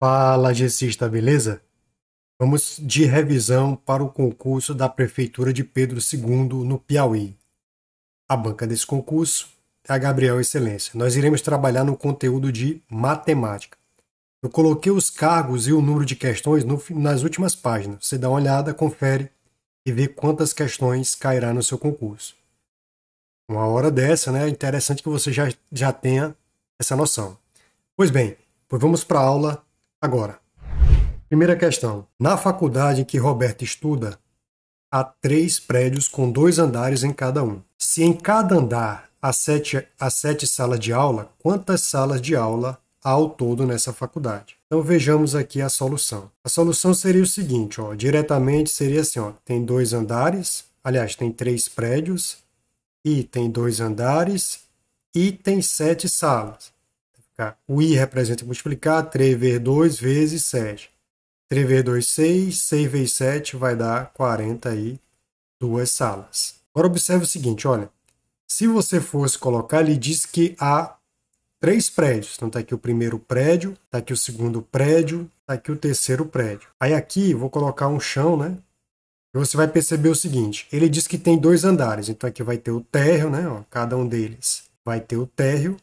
Fala, Gessista, beleza? Vamos de revisão para o concurso da Prefeitura de Pedro II, no Piauí. A banca desse concurso é a Gabriel Excelência. Nós iremos trabalhar no conteúdo de matemática. Eu coloquei os cargos e o número de questões no, nas últimas páginas. Você dá uma olhada, confere e vê quantas questões cairá no seu concurso. Uma hora dessa, né? É interessante que você já, já tenha essa noção. Pois bem, pois vamos para a aula agora. Primeira questão. Na faculdade em que Roberto estuda, há três prédios com dois andares em cada um. Se em cada andar há sete, há sete salas de aula, quantas salas de aula há ao todo nessa faculdade? Então vejamos aqui a solução. A solução seria o seguinte, ó, diretamente seria assim, ó, tem dois andares, aliás, tem três prédios, e tem dois andares, e tem sete salas. O i representa multiplicar, 3 vezes 2 vezes 7. 3 vezes 2, 6. 6 vezes 7 vai dar 42 salas. Agora observe o seguinte, olha. Se você fosse colocar, ele diz que há três prédios. Então está aqui o primeiro prédio, está aqui o segundo prédio, está aqui o terceiro prédio. Aí aqui vou colocar um chão, né? E você vai perceber o seguinte, ele diz que tem dois andares. Então aqui vai ter o térreo, né? Ó, cada um deles vai ter o térreo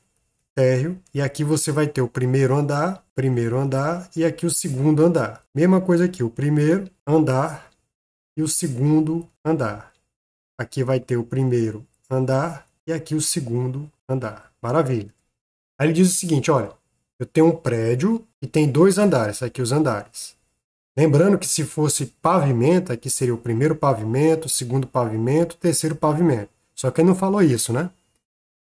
térreo. E aqui você vai ter o primeiro andar, primeiro andar e aqui o segundo andar. Mesma coisa aqui, o primeiro andar e o segundo andar. Aqui vai ter o primeiro andar e aqui o segundo andar. Maravilha. Aí ele diz o seguinte, olha, eu tenho um prédio e tem dois andares, aqui os andares. Lembrando que se fosse pavimento, aqui seria o primeiro pavimento, o segundo pavimento, o terceiro pavimento. Só que ele não falou isso, né?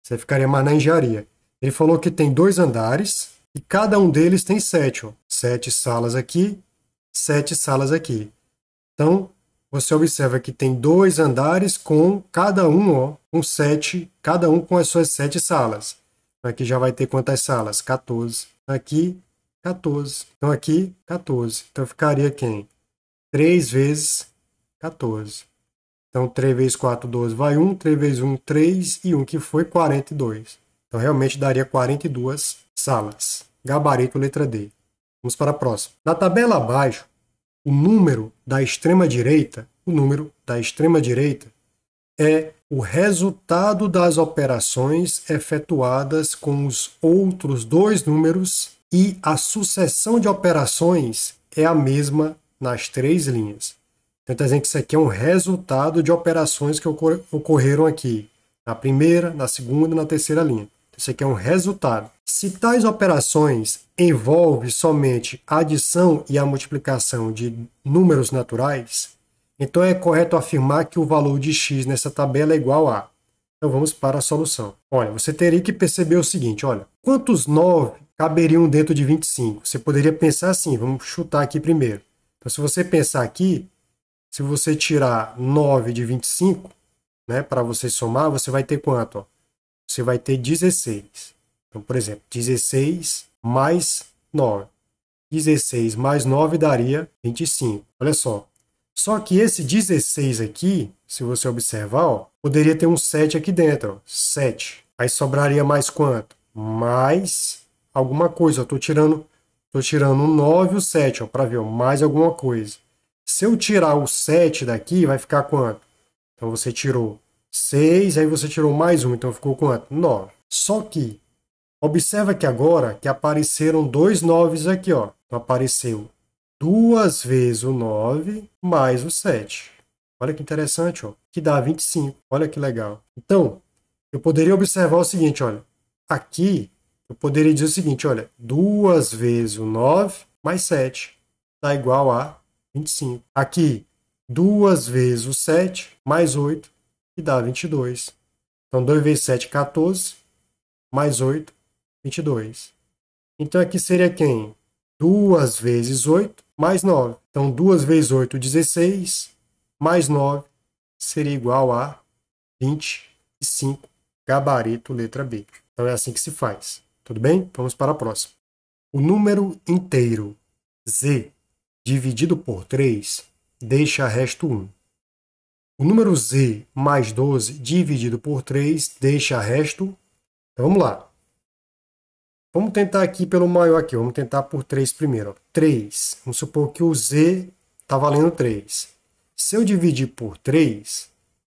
Você ficaria mais na engenharia. Ele falou que tem dois andares e cada um deles tem sete. Ó. Sete salas aqui, sete salas aqui. Então, você observa que tem dois andares com cada um, ó, com sete, cada um com as suas sete salas. Então, aqui já vai ter quantas salas? 14. Aqui, 14. Então aqui, 14. Então, então ficaria quem? 3 vezes 14. Então 3 vezes 4, 12 vai 1. 3 vezes 1, 3. E 1 que foi 42. Então, realmente daria 42 salas. Gabarito letra D. Vamos para a próxima. Na tabela abaixo, o número da extrema direita, o número da extrema direita é o resultado das operações efetuadas com os outros dois números e a sucessão de operações é a mesma nas três linhas. Então, está dizendo que isso aqui é um resultado de operações que ocorreram aqui, na primeira, na segunda e na terceira linha. Isso aqui é um resultado. Se tais operações envolvem somente a adição e a multiplicação de números naturais, então é correto afirmar que o valor de x nessa tabela é igual a. Então vamos para a solução. Olha, você teria que perceber o seguinte, olha, quantos 9 caberiam dentro de 25? Você poderia pensar assim, vamos chutar aqui primeiro. Então se você pensar aqui, se você tirar 9 de 25, né, para você somar, você vai ter quanto? Ó? você vai ter 16. Então, por exemplo, 16 mais 9. 16 mais 9 daria 25. Olha só. Só que esse 16 aqui, se você observar, ó, poderia ter um 7 aqui dentro. Ó, 7. Aí sobraria mais quanto? Mais alguma coisa. Estou tirando, tô tirando o 9 e o 7 para ver ó, mais alguma coisa. Se eu tirar o 7 daqui, vai ficar quanto? Então você tirou 6, aí você tirou mais um, então ficou quanto? 9. Só que, observa que agora que apareceram dois 9 aqui, ó. Então apareceu duas vezes o 9 mais o 7. Olha que interessante, ó, que dá 25. Olha que legal. Então, eu poderia observar o seguinte, olha. Aqui, eu poderia dizer o seguinte, olha. Duas vezes o 9 mais 7 dá igual a 25. Aqui, duas vezes o 7 mais 8 que dá 22. Então, 2 vezes 7, 14, mais 8, 22. Então, aqui seria quem? 2 vezes 8, mais 9. Então, 2 vezes 8, 16, mais 9, seria igual a 25, gabarito, letra B. Então, é assim que se faz. Tudo bem? Vamos para a próxima. O número inteiro z dividido por 3 deixa resto 1. O número z mais 12 dividido por 3 deixa resto. Então, vamos lá. Vamos tentar aqui pelo maior aqui. Vamos tentar por 3 primeiro. 3. Vamos supor que o z está valendo 3. Se eu dividir por 3,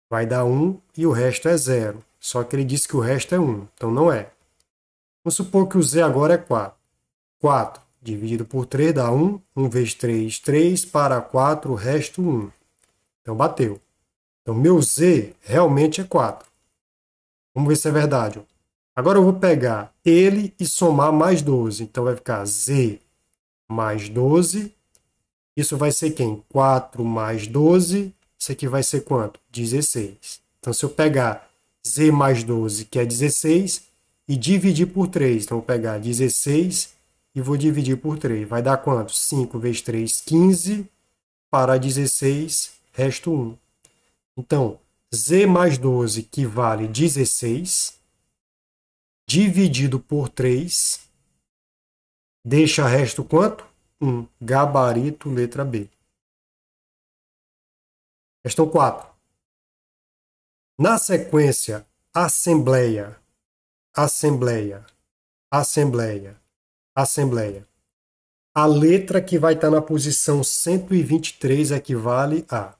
vai dar 1 e o resto é 0. Só que ele disse que o resto é 1, então não é. Vamos supor que o z agora é 4. 4 dividido por 3 dá 1. 1 vezes 3, 3. Para 4, o resto 1. Então bateu. Então, meu Z realmente é 4. Vamos ver se é verdade. Agora eu vou pegar ele e somar mais 12. Então, vai ficar Z mais 12. Isso vai ser quem? 4 mais 12. Isso aqui vai ser quanto? 16. Então, se eu pegar Z mais 12, que é 16, e dividir por 3. Então, vou pegar 16 e vou dividir por 3. Vai dar quanto? 5 vezes 3, 15. Para 16, resto 1. Então, z mais 12, que vale 16, dividido por 3, deixa resto quanto? 1. Gabarito, letra B. Questão 4. Na sequência, assembleia, assembleia, assembleia, assembleia. A letra que vai estar na posição 123 equivale é a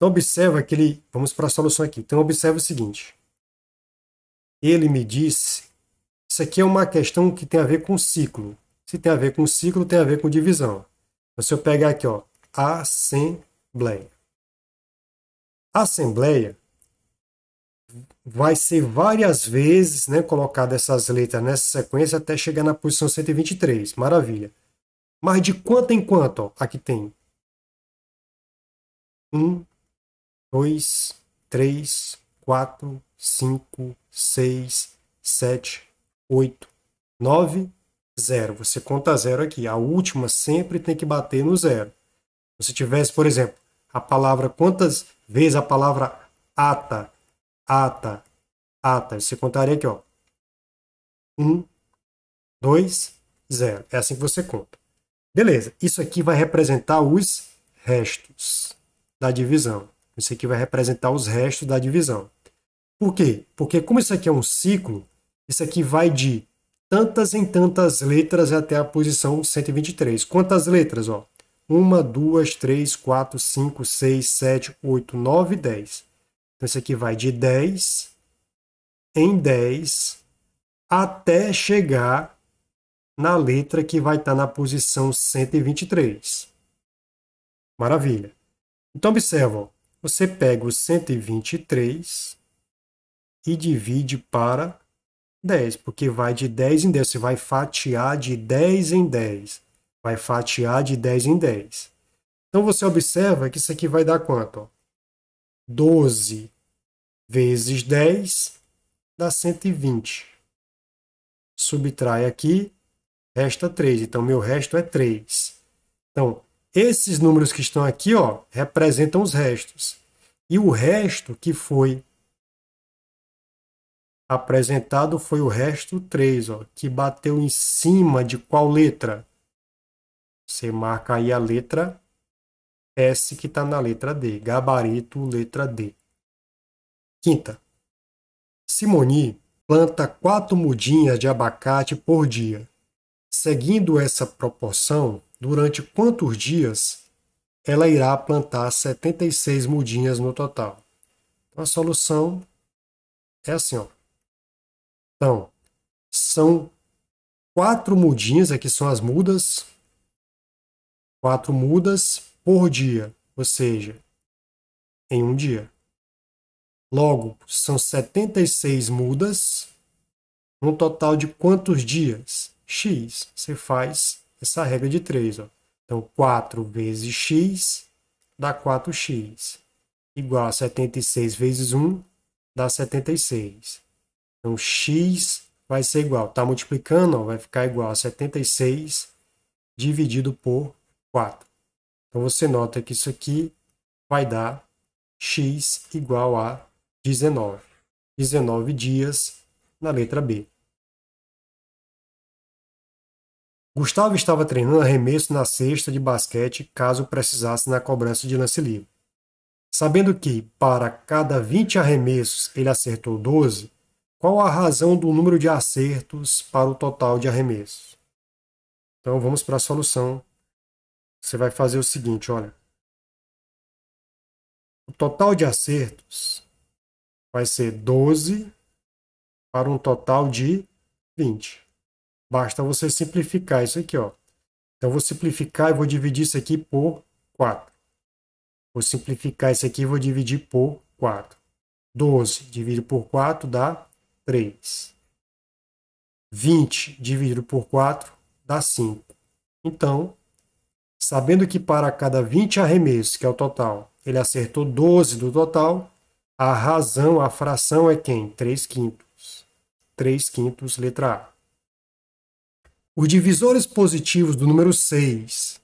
então observa que ele, vamos para a solução aqui. Então observa o seguinte. Ele me disse, isso aqui é uma questão que tem a ver com ciclo. Se tem a ver com ciclo, tem a ver com divisão. Então, se eu pegar aqui, ó, assembleia. Assembleia vai ser várias vezes, né, colocada essas letras nessa sequência até chegar na posição 123. Maravilha. Mas de quanto em quanto, ó, aqui tem 1, 2, 3, 4, 5, 6, 7, 8, 9, 0. Você conta zero aqui. A última sempre tem que bater no zero. Se você tivesse, por exemplo, a palavra, quantas vezes a palavra ata, ata, ata, você contaria aqui, ó. 1, 2, 0. É assim que você conta. Beleza, isso aqui vai representar os restos da divisão. Isso aqui vai representar os restos da divisão. Por quê? Porque como isso aqui é um ciclo, isso aqui vai de tantas em tantas letras até a posição 123. Quantas letras? Ó? 1, 2, 3, 4, 5, 6, 7, 8, 9, 10. Então isso aqui vai de 10 em 10 até chegar na letra que vai estar na posição 123. Maravilha. Então observa, você pega o 123 e divide para 10, porque vai de 10 em 10. Você vai fatiar de 10 em 10. Vai fatiar de 10 em 10. Então você observa que isso aqui vai dar quanto? 12 vezes 10 dá 120. Subtrai aqui, resta 3. Então meu resto é 3. Então esses números que estão aqui ó, representam os restos. E o resto que foi apresentado foi o resto 3, ó, que bateu em cima de qual letra? Você marca aí a letra S que está na letra D. Gabarito, letra D. Quinta. Simoni planta quatro mudinhas de abacate por dia. Seguindo essa proporção, durante quantos dias ela irá plantar 76 mudinhas no total. Então, a solução é assim, ó. Então, são quatro mudinhas, aqui são as mudas, quatro mudas por dia, ou seja, em um dia. Logo, são 76 mudas, um total de quantos dias? X. Você faz essa regra de 3. Ó. Então, 4 vezes x dá 4x, igual a 76 vezes 1 dá 76. Então, x vai ser igual, está multiplicando, ó, vai ficar igual a 76 dividido por 4. Então, você nota que isso aqui vai dar x igual a 19. 19 dias na letra B. Gustavo estava treinando arremesso na cesta de basquete caso precisasse na cobrança de lance livre. Sabendo que, para cada 20 arremessos, ele acertou 12, qual a razão do número de acertos para o total de arremessos? Então vamos para a solução. Você vai fazer o seguinte, olha. O total de acertos vai ser 12 para um total de 20. Basta você simplificar isso aqui, ó. Então, eu vou simplificar e vou dividir isso aqui por 4. Vou simplificar isso aqui e vou dividir por 4. 12 dividido por 4 dá 3. 20 dividido por 4 dá 5. Então, sabendo que para cada 20 arremessos, que é o total, ele acertou 12 do total, a razão, a fração é quem? 3 quintos. 3 quintos, letra A. Os divisores positivos do número 6,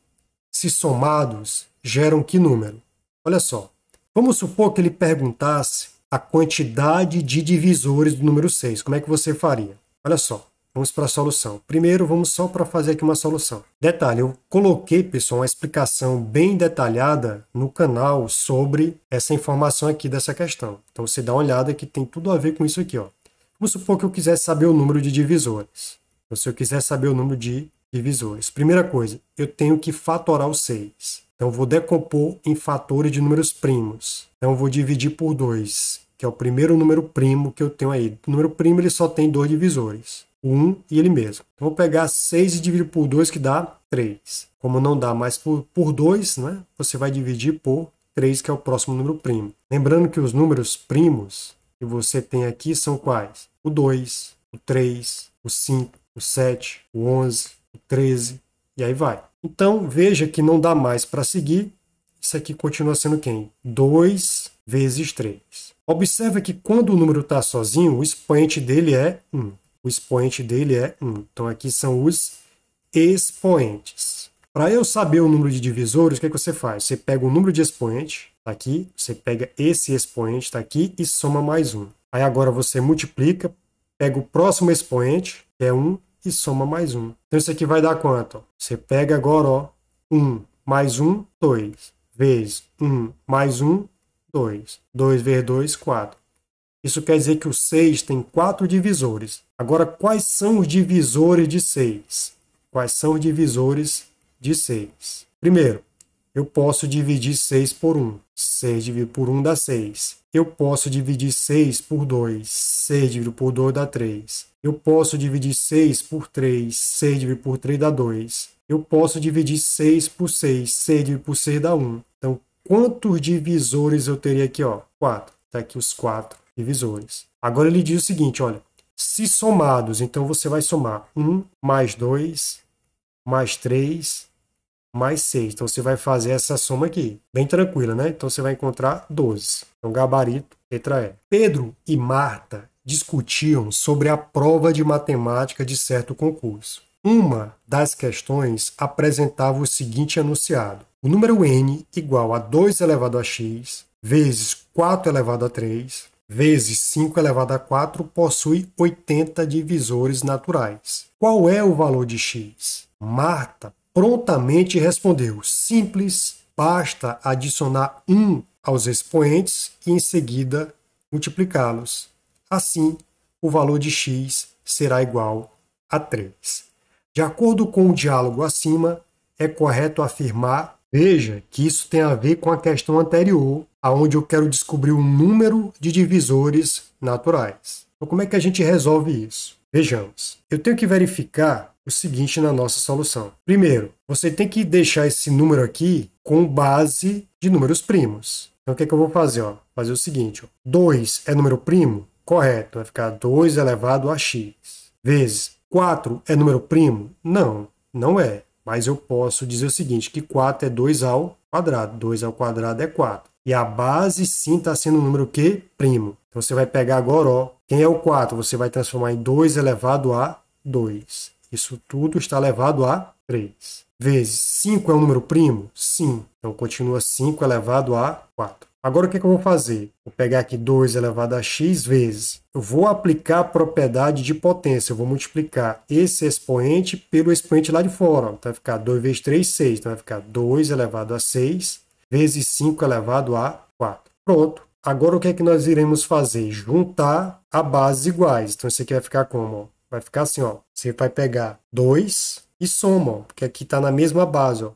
se somados, geram que número? Olha só. Vamos supor que ele perguntasse a quantidade de divisores do número 6. Como é que você faria? Olha só. Vamos para a solução. Primeiro, vamos só para fazer aqui uma solução. Detalhe, eu coloquei, pessoal, uma explicação bem detalhada no canal sobre essa informação aqui dessa questão. Então, você dá uma olhada que tem tudo a ver com isso aqui. Ó. Vamos supor que eu quisesse saber o número de divisores. Então, se eu quiser saber o número de divisores, primeira coisa, eu tenho que fatorar o 6. Então, vou decompor em fatores de números primos. Então, vou dividir por 2, que é o primeiro número primo que eu tenho aí. O número primo ele só tem dois divisores, o 1 e ele mesmo. Então, vou pegar 6 e dividir por 2, que dá 3. Como não dá mais por, por 2, né, você vai dividir por 3, que é o próximo número primo. Lembrando que os números primos que você tem aqui são quais? O 2, o 3, o 5, o 7, o 11, o 13, e aí vai. Então veja que não dá mais para seguir. Isso aqui continua sendo quem? 2 vezes 3. Observe que quando o número está sozinho, o expoente dele é 1. O expoente dele é 1. Então aqui são os expoentes. Para eu saber o número de divisores, o que, é que você faz? Você pega o número de expoente, está aqui, você pega esse expoente, está aqui, e soma mais um. Aí agora você multiplica, pega o próximo expoente, que é 1, e soma mais um. Então isso aqui vai dar quanto? Você pega agora, ó, 1 mais 1, 2, vezes 1 mais 1, 2. 2 vezes 2, 4. Isso quer dizer que o 6 tem quatro divisores. Agora, quais são os divisores de 6? Quais são os divisores de 6? Primeiro, eu posso dividir 6 por 1. 6 dividido por 1 dá 6. Eu posso dividir 6 por 2. 6 dividido por 2 dá 3. Eu posso dividir 6 por 3. 6 dividido por 3 dá 2. Eu posso dividir 6 por 6. 6 dividido por 6 dá 1. Então, quantos divisores eu teria aqui? 4. Está aqui os 4 divisores. Agora ele diz o seguinte, olha. Se somados, então você vai somar 1 mais 2 mais 3 mais 6. Então, você vai fazer essa soma aqui, bem tranquila, né? Então, você vai encontrar 12. Então, gabarito, letra E. Pedro e Marta discutiam sobre a prova de matemática de certo concurso. Uma das questões apresentava o seguinte enunciado. O número n igual a 2 elevado a x vezes 4 elevado a 3 vezes 5 elevado a 4 possui 80 divisores naturais. Qual é o valor de x? Marta prontamente respondeu: simples, basta adicionar um aos expoentes e em seguida multiplicá-los. Assim, o valor de x será igual a 3. De acordo com o diálogo acima, é correto afirmar, veja que isso tem a ver com a questão anterior, aonde eu quero descobrir o número de divisores naturais. Então, como é que a gente resolve isso? Vejamos. Eu tenho que verificar o seguinte na nossa solução. Primeiro, você tem que deixar esse número aqui com base de números primos. Então, o que, é que eu vou fazer? Ó? Fazer o seguinte: 2 é número primo? Correto, vai ficar 2 elevado a x. Vezes 4 é número primo? Não, não é. Mas eu posso dizer o seguinte: que 4 é 2 ao quadrado. 2 ao quadrado é 4. E a base sim está sendo um número que? Primo. Então, você vai pegar agora, ó, quem é o 4? Você vai transformar em 2 elevado a 2. Isso tudo está elevado a 3. Vezes 5 é um número primo? Sim. Então continua 5 elevado a 4. Agora o que, é que eu vou fazer? Vou pegar aqui 2 elevado a x vezes. Eu vou aplicar a propriedade de potência. Eu vou multiplicar esse expoente pelo expoente lá de fora. Então vai ficar 2 vezes 3, 6. Então vai ficar 2 elevado a 6 vezes 5 elevado a 4. Pronto. Agora o que é que nós iremos fazer? Juntar a base iguais. Então isso aqui vai ficar como? Vai ficar assim, ó. Você vai pegar 2 e soma, ó, porque aqui está na mesma base, ó.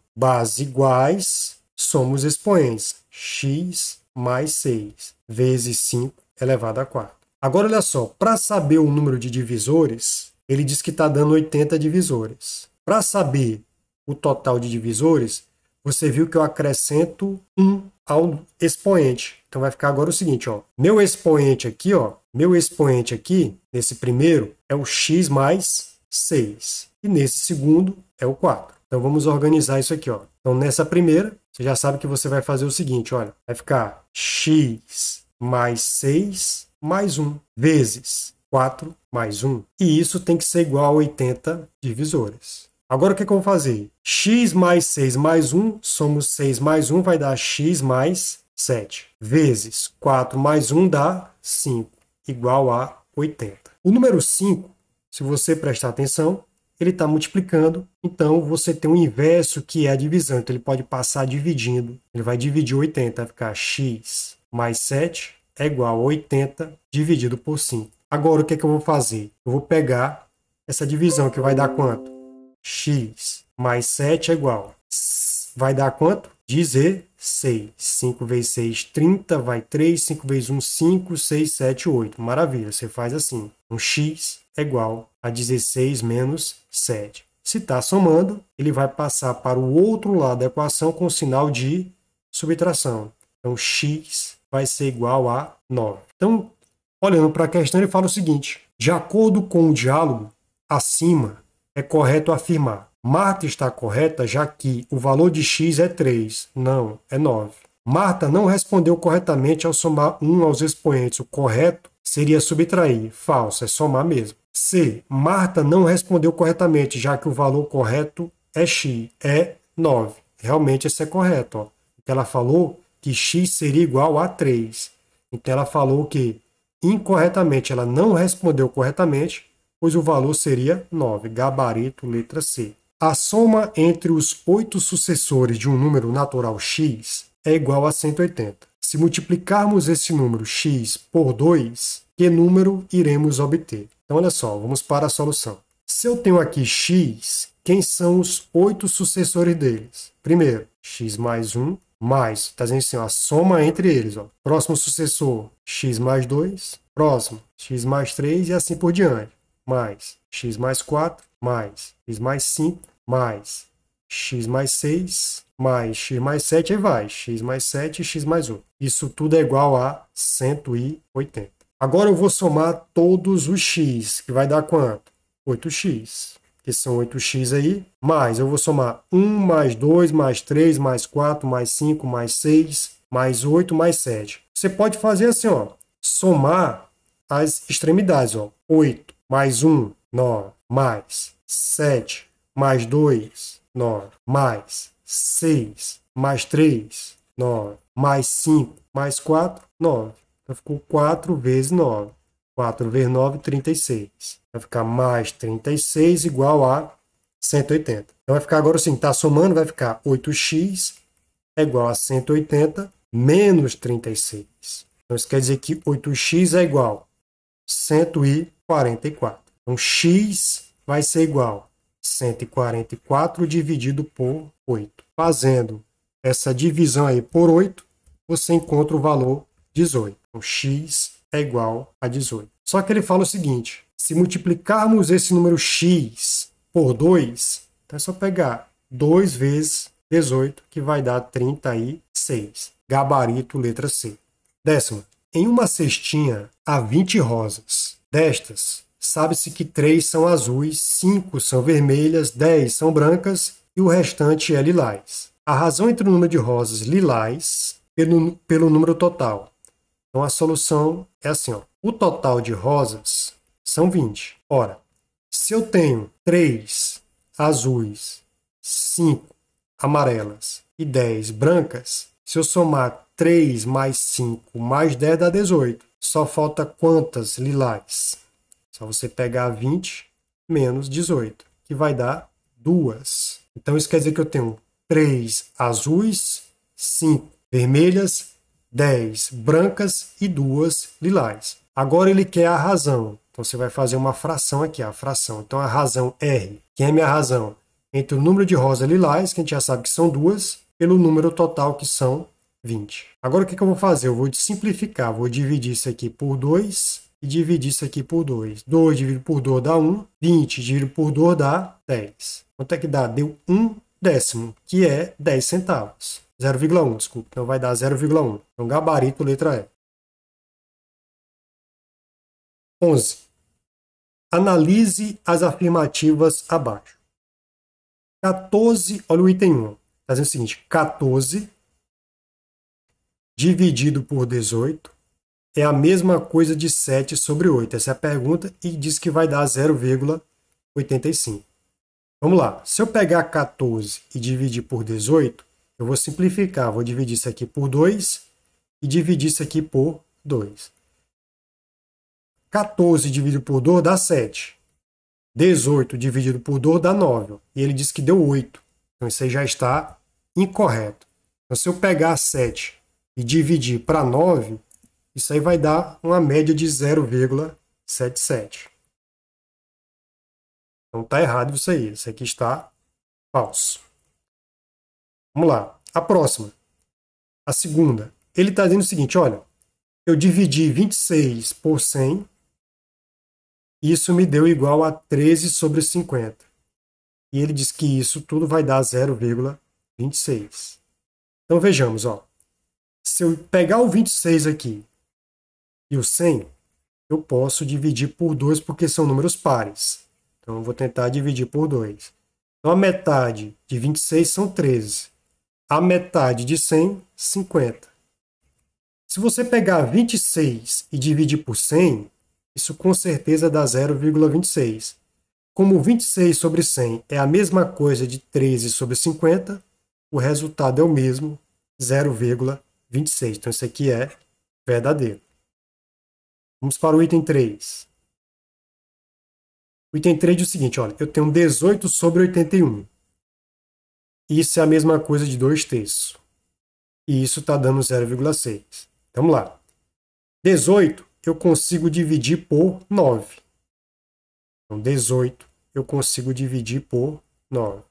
iguais, soma os expoentes. x mais 6 vezes 5 elevado a 4. Agora, olha só. Para saber o número de divisores, ele diz que está dando 80 divisores. Para saber o total de divisores, você viu que eu acrescento 1 ao expoente. Então vai ficar agora o seguinte, ó. Meu expoente aqui, ó, meu expoente aqui, nesse primeiro, é o x mais 6. E nesse segundo é o 4. Então vamos organizar isso aqui, ó. Então nessa primeira, você já sabe que você vai fazer o seguinte, olha, vai ficar x mais 6 mais 1 vezes 4 mais 1. E isso tem que ser igual a 80 divisores. Agora o que, é que eu vou fazer? x mais 6 mais 1, somos 6 mais 1, vai dar x mais 7, vezes 4 mais 1 dá 5, igual a 80. O número 5, se você prestar atenção, ele está multiplicando, então você tem o inverso que é a divisão, então ele pode passar dividindo. Ele vai dividir 80, vai ficar x mais 7 é igual a 80 dividido por 5. Agora o que, é que eu vou fazer? Eu vou pegar essa divisão que vai dar quanto? x mais 7 é igual. Vai dar quanto? Dizer 6. 5 vezes 6, 30, vai 3. 5 vezes 1, 5, 6, 7, 8. Maravilha, você faz assim. Um x é igual a 16 menos 7. Se está somando, ele vai passar para o outro lado da equação com o sinal de subtração. Então, x vai ser igual a 9. Então, olhando para a questão, ele fala o seguinte. De acordo com o diálogo acima, é correto afirmar. Marta está correta já que o valor de x é 3, não, é 9. Marta não respondeu corretamente ao somar 1 aos expoentes. O correto seria subtrair. Falso, é somar mesmo. C. Marta não respondeu corretamente, já que o valor correto é x, é 9. Realmente esse é correto. Ó. Então ela falou que x seria igual a 3. Então ela falou que incorretamente, ela não respondeu corretamente, pois o valor seria 9, gabarito letra C. A soma entre os oito sucessores de um número natural x é igual a 180. Se multiplicarmos esse número x por 2, que número iremos obter? Então, olha só, vamos para a solução. Se eu tenho aqui x, quem são os oito sucessores deles? Primeiro, x mais 1, mais, está dizendo assim, ó, a soma entre eles. Ó. Próximo sucessor, x mais 2. Próximo, x mais 3 e assim por diante mais x mais 4, mais x mais 5, mais x mais 6, mais x mais 7, aí vai, x mais 7 e x mais 8. Isso tudo é igual a 180. Agora eu vou somar todos os x, que vai dar quanto? 8x, que são 8x aí, mais eu vou somar 1 mais 2 mais 3 mais 4 mais 5 mais 6 mais 8 mais 7. Você pode fazer assim, ó, somar as extremidades, ó, 8 mais 1, 9, mais 7, mais 2, 9, mais 6, mais 3, 9, mais 5, mais 4, 9. Então ficou 4 vezes 9. 4 vezes 9, 36. Vai ficar mais 36 igual a 180. Então vai ficar agora assim, está somando, vai ficar 8x é igual a 180 menos 36. Então isso quer dizer que 8x é igual 144. Então, x vai ser igual a 144 dividido por 8. Fazendo essa divisão aí por 8, você encontra o valor 18. Então, x é igual a 18. Só que ele fala o seguinte, se multiplicarmos esse número x por 2, então é só pegar 2 vezes 18, que vai dar 36. Gabarito, letra C. Décima. Em uma cestinha a 20 rosas. Destas, sabe-se que três são azuis, cinco são vermelhas, 10 são brancas e o restante é lilás. A razão entre o número de rosas lilás pelo, pelo número total. Então a solução é assim: ó. o total de rosas são 20. Ora, se eu tenho 3 azuis, 5 amarelas e 10 brancas, se eu somar 3 mais 5 mais 10 dá 18 só falta quantas lilás? Só você pegar 20 menos 18, que vai dar 2. Então isso quer dizer que eu tenho 3 azuis, 5 vermelhas, 10 brancas e 2 lilás. Agora ele quer a razão. Então você vai fazer uma fração aqui, a fração. Então a razão R. Quem é minha razão? Entre o número de rosa lilás, que a gente já sabe que são duas, pelo número total que são 20. Agora o que, que eu vou fazer? Eu vou simplificar, vou dividir isso aqui por 2 e dividir isso aqui por 2. 2 dividido por 2 dá 1, 20 dividido por 2 dá 10. Quanto é que dá? Deu 1 décimo, que é 10 centavos. 0,1, desculpa. Então vai dar 0,1. Então gabarito, letra E. 11. Analise as afirmativas abaixo. 14, olha o item 1. Fazendo tá o seguinte, 14 dividido por 18 é a mesma coisa de 7 sobre 8. Essa é a pergunta e diz que vai dar 0,85. Vamos lá. Se eu pegar 14 e dividir por 18, eu vou simplificar. Vou dividir isso aqui por 2 e dividir isso aqui por 2. 14 dividido por 2 dá 7. 18 dividido por 2 dá 9. E ele disse que deu 8. Então isso aí já está incorreto. Então, se eu pegar 7 e dividir para 9, isso aí vai dar uma média de 0,77. Então está errado isso aí. Isso aqui está falso. Vamos lá. A próxima. A segunda. Ele está dizendo o seguinte, olha, eu dividi 26 por 100, isso me deu igual a 13 sobre 50. E ele diz que isso tudo vai dar 0,26. Então vejamos, ó se eu pegar o 26 aqui e o 100, eu posso dividir por 2 porque são números pares. Então eu vou tentar dividir por 2. Então a metade de 26 são 13. A metade de 100, 50. Se você pegar 26 e dividir por 100, isso com certeza dá 0,26. Como 26 sobre 100 é a mesma coisa de 13 sobre 50, o resultado é o mesmo, 0,26. 26. Então isso aqui é verdadeiro. Vamos para o item 3. O item 3 diz o seguinte, olha, eu tenho 18 sobre 81. Isso é a mesma coisa de 2 terços. E isso está dando 0,6. Então, vamos lá. 18 eu consigo dividir por 9. Então, 18 eu consigo dividir por 9.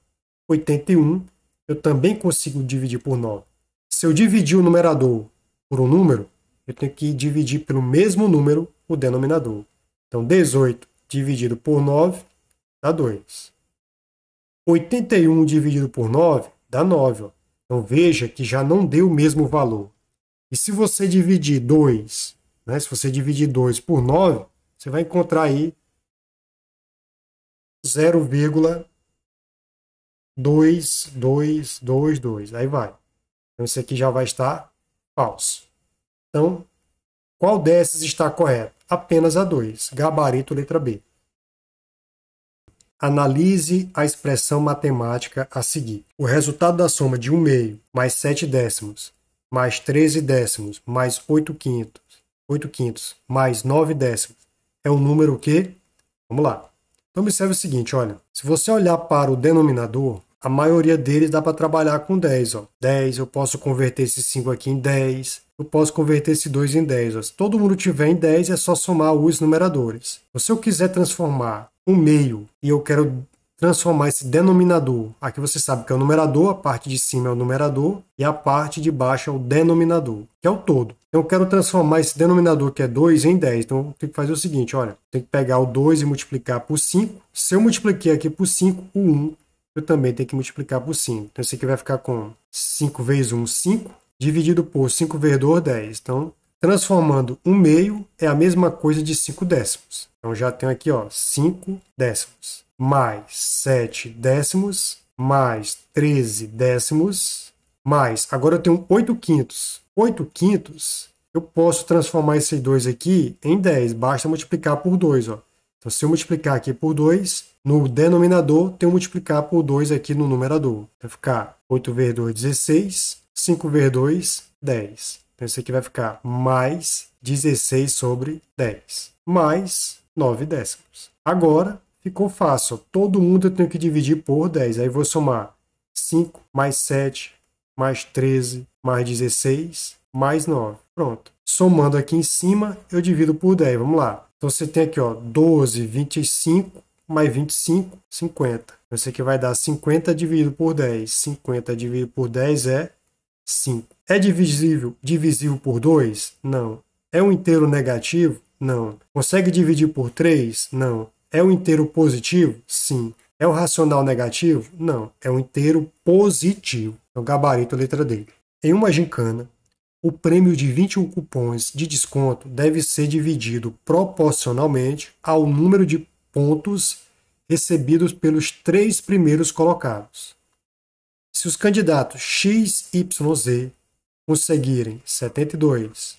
81 eu também consigo dividir por 9. Se eu dividir o numerador por um número, eu tenho que dividir pelo mesmo número o denominador. Então, 18 dividido por 9 dá 2. 81 dividido por 9 dá 9. Ó. Então, veja que já não deu o mesmo valor. E se você dividir 2, né, se você dividir 2 por 9, você vai encontrar aí 0,2222. Aí vai. Então, isso aqui já vai estar falso. Então, qual dessas está correto? Apenas a 2. Gabarito, letra B. Analise a expressão matemática a seguir. O resultado da soma de 1 meio mais 7 décimos mais 13 décimos mais 8 quintos, 8 quintos mais 9 décimos é um número que? Vamos lá. Então observe o seguinte, olha. Se você olhar para o denominador, a maioria deles dá para trabalhar com 10. Ó. 10, eu posso converter esse 5 aqui em 10. Eu posso converter esse 2 em 10. Ó. Se todo mundo tiver em 10, é só somar os numeradores. Então, se eu quiser transformar um meio e eu quero transformar esse denominador. Aqui você sabe que é o numerador, a parte de cima é o numerador e a parte de baixo é o denominador, que é o todo. Então eu quero transformar esse denominador que é 2 em 10. Então eu tenho que fazer o seguinte, olha, tem que pegar o 2 e multiplicar por 5. Se eu multipliquei aqui por 5, o 1 eu também tenho que multiplicar por 5. Então, isso aqui vai ficar com 5 vezes 1, 5, dividido por 5 vezes 2, 10. Então, transformando 1 meio é a mesma coisa de 5 décimos. Então, já tenho aqui ó, 5 décimos, mais 7 décimos, mais 13 décimos, mais... Agora eu tenho 8 quintos. 8 quintos, eu posso transformar esses 2 aqui em 10. Basta multiplicar por 2, Então, se eu multiplicar aqui por 2, no denominador, tem que multiplicar por 2 aqui no numerador. Vai ficar 8 vezes 2, 16. 5 vezes 2, 10. Então, isso aqui vai ficar mais 16 sobre 10, mais 9 décimos. Agora, ficou fácil. Todo mundo eu tenho que dividir por 10. Aí, vou somar 5 mais 7, mais 13, mais 16, mais 9. Pronto. Somando aqui em cima, eu divido por 10. Vamos lá. Então, você tem aqui ó, 12, 25, mais 25, 50. Isso aqui vai dar 50 dividido por 10. 50 dividido por 10 é 5. É divisível, divisível por 2? Não. É um inteiro negativo? Não. Consegue dividir por 3? Não. É um inteiro positivo? Sim. É um racional negativo? Não. É um inteiro positivo. É o gabarito, letra D. Em uma gincana, o prêmio de 21 cupons de desconto deve ser dividido proporcionalmente ao número de pontos recebidos pelos três primeiros colocados. Se os candidatos X, Y, Z conseguirem 72,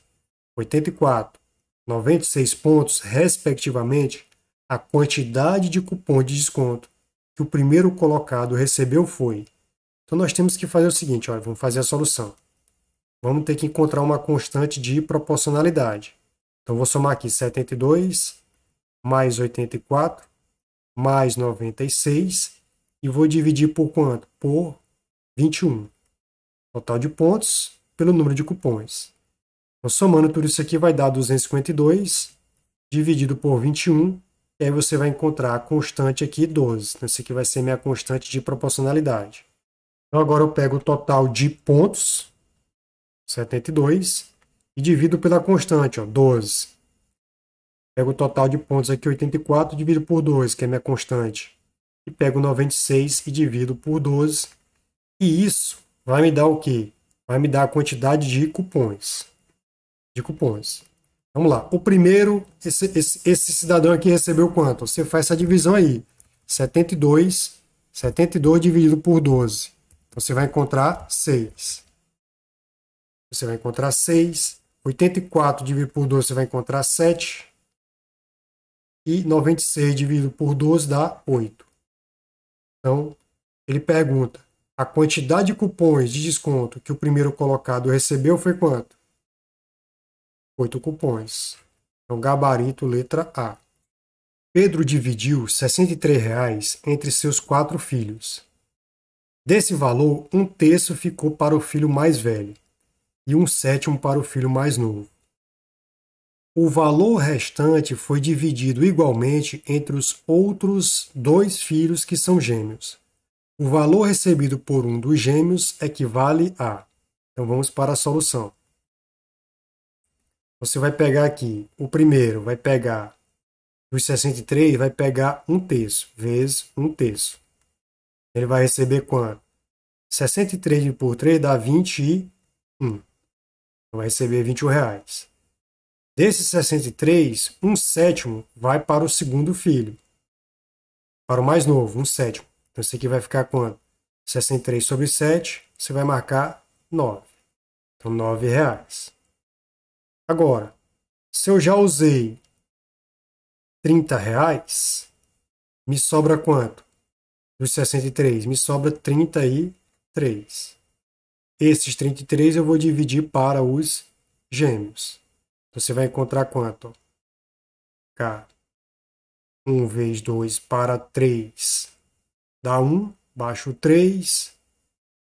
84, 96 pontos, respectivamente, a quantidade de cupom de desconto que o primeiro colocado recebeu foi. Então nós temos que fazer o seguinte, olha, vamos fazer a solução. Vamos ter que encontrar uma constante de proporcionalidade. Então vou somar aqui 72 mais 84, mais 96, e vou dividir por quanto? Por 21. Total de pontos pelo número de cupons. Então, somando tudo isso aqui, vai dar 252 dividido por 21, e aí você vai encontrar a constante aqui, 12. Então, isso aqui vai ser minha constante de proporcionalidade. Então, agora eu pego o total de pontos, 72, e divido pela constante, ó, 12. Pego o total de pontos aqui, 84, divido por 2, que é minha constante. E pego 96 e divido por 12. E isso vai me dar o quê? Vai me dar a quantidade de cupons. De cupons. Vamos lá. O primeiro, esse, esse, esse cidadão aqui recebeu quanto? Você faz essa divisão aí. 72 72 dividido por 12. Então, você vai encontrar 6. Você vai encontrar 6. 84 dividido por 12, você vai encontrar 7. E 96 dividido por 12 dá 8. Então, ele pergunta: a quantidade de cupons de desconto que o primeiro colocado recebeu foi quanto? 8 cupons. Então, gabarito letra A. Pedro dividiu R$ 63,00 entre seus quatro filhos. Desse valor, um terço ficou para o filho mais velho e um sétimo para o filho mais novo. O valor restante foi dividido igualmente entre os outros dois filhos que são gêmeos. O valor recebido por um dos gêmeos equivale a. Então vamos para a solução. Você vai pegar aqui, o primeiro vai pegar dos 63, vai pegar um terço, vezes um terço. Ele vai receber quanto? 63 por 3 dá 21. Vai receber 21 reais. Desses 63, um sétimo vai para o segundo filho. Para o mais novo, um sétimo. Então esse aqui vai ficar quanto? 63 sobre 7, você vai marcar 9. Então, 9 reais. Agora, se eu já usei 30 reais, me sobra quanto? Dos 63, me sobra 33. Esses 33 eu vou dividir para os gêmeos. Você vai encontrar quanto? K. 1 vezes 2 para 3. Dá 1, baixo 3.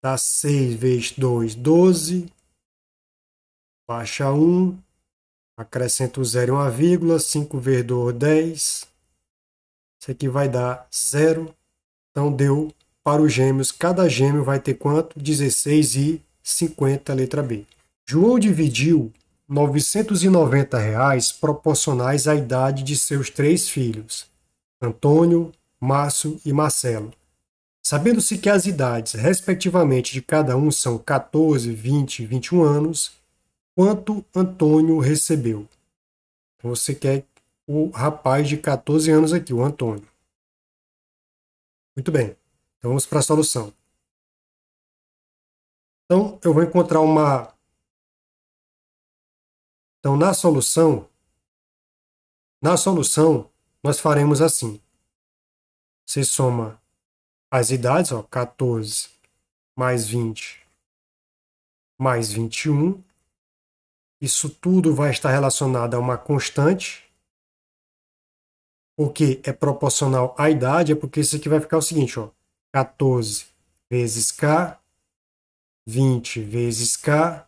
Dá 6 vezes 2, 12. Baixa 1. Acrescenta o 0 e uma vírgula. 5 vezes 2, 10. Isso aqui vai dar 0. Então deu para os gêmeos. Cada gêmeo vai ter quanto? 16 e 50, letra B. João dividiu R$ 990 reais proporcionais à idade de seus três filhos, Antônio, Márcio e Marcelo. Sabendo-se que as idades, respectivamente, de cada um são 14, 20 e 21 anos, quanto Antônio recebeu? você quer é o rapaz de 14 anos aqui, o Antônio. Muito bem. Então vamos para a solução. Então eu vou encontrar uma então, na solução, na solução, nós faremos assim. Você soma as idades, ó, 14 mais 20 mais 21. Isso tudo vai estar relacionado a uma constante, porque é proporcional à idade, é porque isso aqui vai ficar o seguinte, ó, 14 vezes K, 20 vezes K,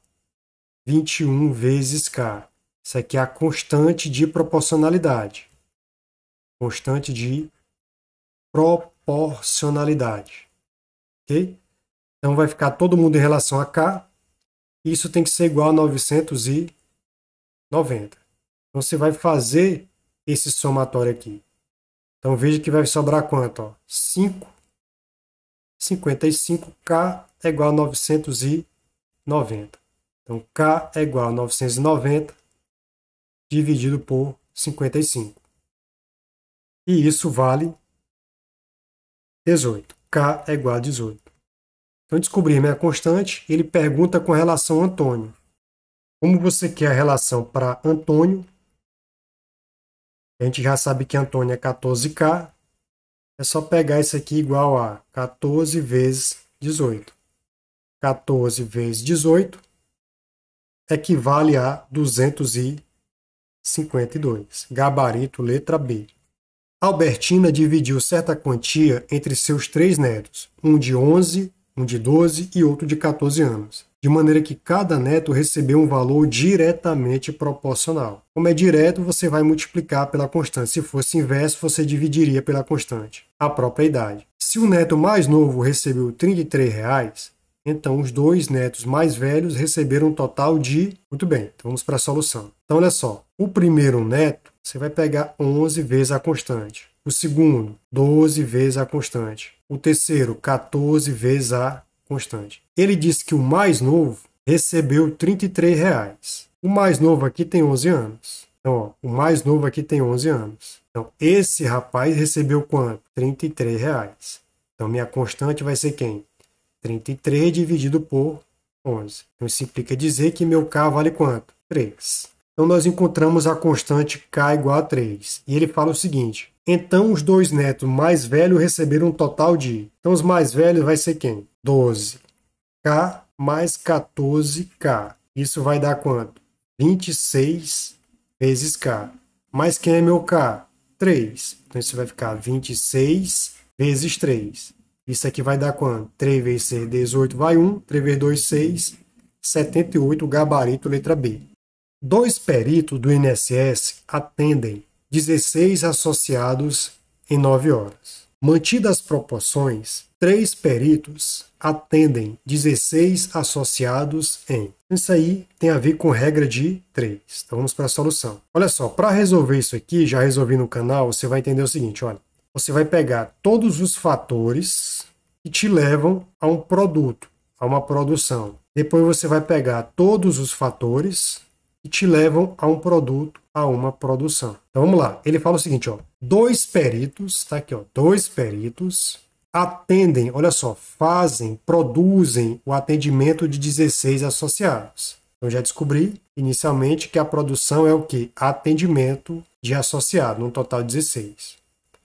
21 vezes K. Isso aqui é a constante de proporcionalidade. Constante de proporcionalidade. Ok? Então vai ficar todo mundo em relação a K. Isso tem que ser igual a 990. Então você vai fazer esse somatório aqui. Então veja que vai sobrar quanto? Ó? 5. 55K é igual a 990. Então, K é igual a 990 dividido por 55. E isso vale 18. K é igual a 18. Então, descobrir minha constante, ele pergunta com relação a Antônio. Como você quer a relação para Antônio? A gente já sabe que Antônio é 14K. É só pegar isso aqui igual a 14 vezes 18. 14 vezes 18 equivale a 252. Gabarito, letra B. Albertina dividiu certa quantia entre seus três netos, um de 11, um de 12 e outro de 14 anos, de maneira que cada neto recebeu um valor diretamente proporcional. Como é direto, você vai multiplicar pela constante. Se fosse inverso, você dividiria pela constante, a própria idade. Se o neto mais novo recebeu R$ 33, reais, então, os dois netos mais velhos receberam um total de. Muito bem, então vamos para a solução. Então, olha só: o primeiro neto, você vai pegar 11 vezes a constante. O segundo, 12 vezes a constante. O terceiro, 14 vezes a constante. Ele disse que o mais novo recebeu R$ 33. Reais. O mais novo aqui tem 11 anos. Então, ó, o mais novo aqui tem 11 anos. Então, esse rapaz recebeu quanto? R$ 33. Reais. Então, minha constante vai ser quem? 33 dividido por 11. Então, isso implica dizer que meu K vale quanto? 3. Então, nós encontramos a constante K igual a 3. E ele fala o seguinte, então os dois netos mais velhos receberam um total de... Então, os mais velhos vai ser quem? 12. K mais 14K. Isso vai dar quanto? 26 vezes K. Mais quem é meu K? 3. Então, isso vai ficar 26 vezes 3. Isso aqui vai dar quanto? 3 vezes 6, 18, vai 1. 3 vezes 2, 6. 78, gabarito, letra B. Dois peritos do INSS atendem 16 associados em 9 horas. Mantidas as proporções, três peritos atendem 16 associados em. Isso aí tem a ver com regra de 3. Então vamos para a solução. Olha só, para resolver isso aqui, já resolvi no canal, você vai entender o seguinte, olha você vai pegar todos os fatores que te levam a um produto, a uma produção. Depois você vai pegar todos os fatores que te levam a um produto, a uma produção. Então vamos lá. Ele fala o seguinte, ó: dois peritos, tá aqui, ó, dois peritos atendem, olha só, fazem, produzem o atendimento de 16 associados. Então já descobri inicialmente que a produção é o que? Atendimento de associado, no total de 16.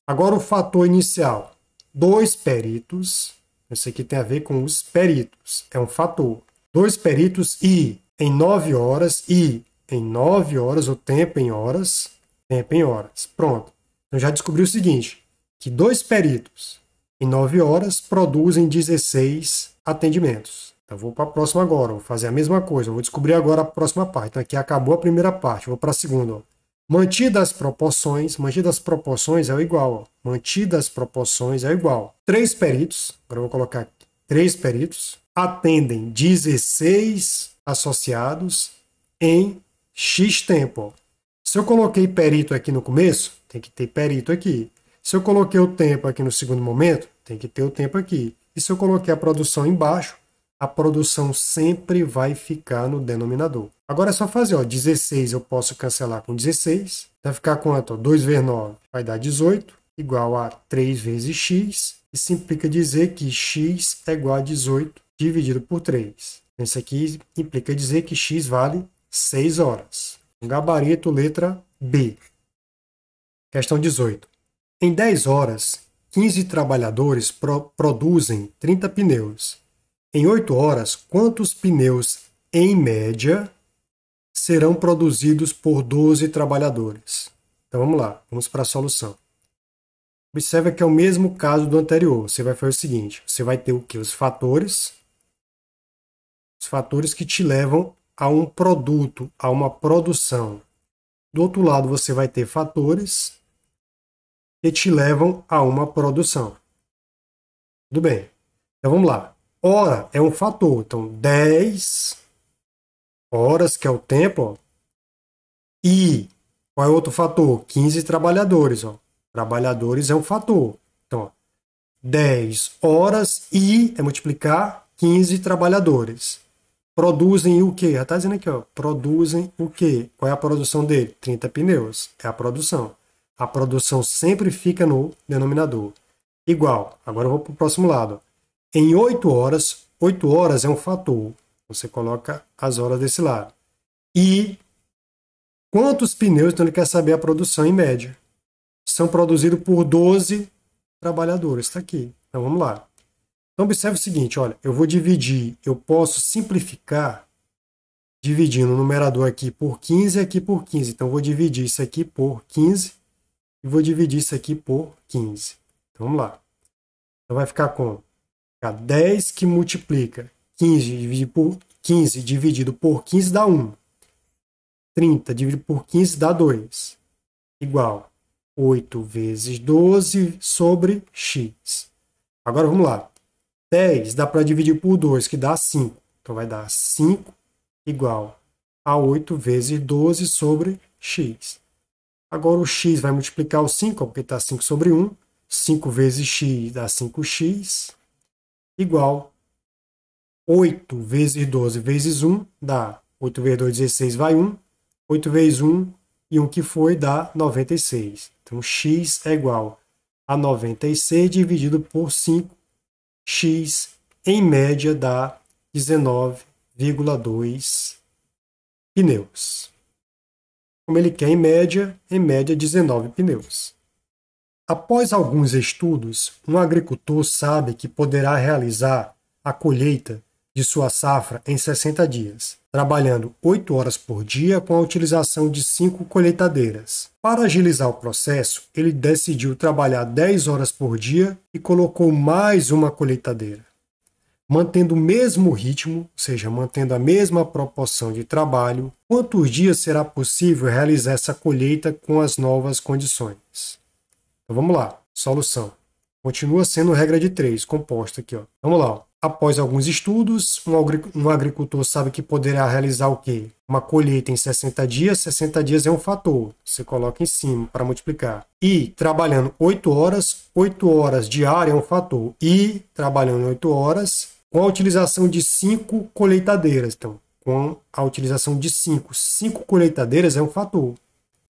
Agora o fator inicial. Dois peritos. Esse aqui tem a ver com os peritos. É um fator. Dois peritos e em nove horas e em nove horas, o tempo em horas, tempo em horas. Pronto. Eu então, já descobri o seguinte, que dois peritos em nove horas produzem 16 atendimentos. Então vou para a próxima agora, vou fazer a mesma coisa, vou descobrir agora a próxima parte. Então aqui acabou a primeira parte, vou para a segunda. Ó. Mantidas proporções, mantidas proporções é o igual. Ó. Mantidas proporções é o igual. Três peritos, agora eu vou colocar aqui, três peritos, atendem 16 associados em X tempo. Se eu coloquei perito aqui no começo, tem que ter perito aqui. Se eu coloquei o tempo aqui no segundo momento, tem que ter o tempo aqui. E se eu coloquei a produção embaixo, a produção sempre vai ficar no denominador. Agora é só fazer, ó, 16 eu posso cancelar com 16, vai ficar quanto? Ó, 2 vezes 9 vai dar 18, igual a 3 vezes x, isso implica dizer que x é igual a 18 dividido por 3. Isso aqui implica dizer que x vale 6 horas. Um gabarito, letra B. Questão 18. Em 10 horas, 15 trabalhadores pro produzem 30 pneus em oito horas, quantos pneus, em média, serão produzidos por 12 trabalhadores? Então vamos lá, vamos para a solução. Observe que é o mesmo caso do anterior. Você vai fazer o seguinte: você vai ter o que? Os fatores, os fatores que te levam a um produto, a uma produção. Do outro lado, você vai ter fatores que te levam a uma produção. Tudo bem. Então vamos lá. Hora é um fator. Então, 10 horas, que é o tempo, ó. E qual é outro fator? 15 trabalhadores, ó. Trabalhadores é um fator. Então, ó, 10 horas e é multiplicar 15 trabalhadores. Produzem o quê? Já está dizendo aqui, ó. Produzem o quê? Qual é a produção dele? 30 pneus. É a produção. A produção sempre fica no denominador. Igual. Agora eu vou para o próximo lado em 8 horas, 8 horas é um fator, você coloca as horas desse lado. E quantos pneus, então ele quer saber a produção em média. São produzidos por 12 trabalhadores, está aqui. Então vamos lá. Então observe o seguinte, olha, eu vou dividir, eu posso simplificar dividindo o numerador aqui por 15 e aqui por 15. Então vou dividir isso aqui por 15 e vou dividir isso aqui por 15. Então vamos lá. Então vai ficar com Tá? 10 que multiplica 15 dividido por 15 dividido por 15 dá 1. 30 dividido por 15 dá 2. Igual 8 vezes 12 sobre x. Agora vamos lá. 10 dá para dividir por 2, que dá 5. Então vai dar 5 igual a 8 vezes 12 sobre x. Agora o x vai multiplicar o 5, porque está 5 sobre 1. 5 vezes x dá 5x igual 8 vezes 12 vezes 1 dá 8 vezes 2, 16 vai 1. 8 vezes 1 e 1 que foi dá 96. Então, x é igual a 96 dividido por 5. x, em média, dá 19,2 pneus. Como ele quer em média, em média 19 pneus. Após alguns estudos, um agricultor sabe que poderá realizar a colheita de sua safra em 60 dias, trabalhando 8 horas por dia com a utilização de 5 colheitadeiras. Para agilizar o processo, ele decidiu trabalhar 10 horas por dia e colocou mais uma colheitadeira. Mantendo o mesmo ritmo, ou seja, mantendo a mesma proporção de trabalho, quantos dias será possível realizar essa colheita com as novas condições? Então vamos lá, solução. Continua sendo regra de três, composta aqui. Ó. Vamos lá. Ó. Após alguns estudos, um agricultor sabe que poderá realizar o quê? Uma colheita em 60 dias. 60 dias é um fator. Você coloca em cima para multiplicar. E trabalhando 8 horas, 8 horas diária é um fator. E trabalhando 8 horas, com a utilização de 5 colheitadeiras. Então, com a utilização de 5. 5 colheitadeiras é um fator.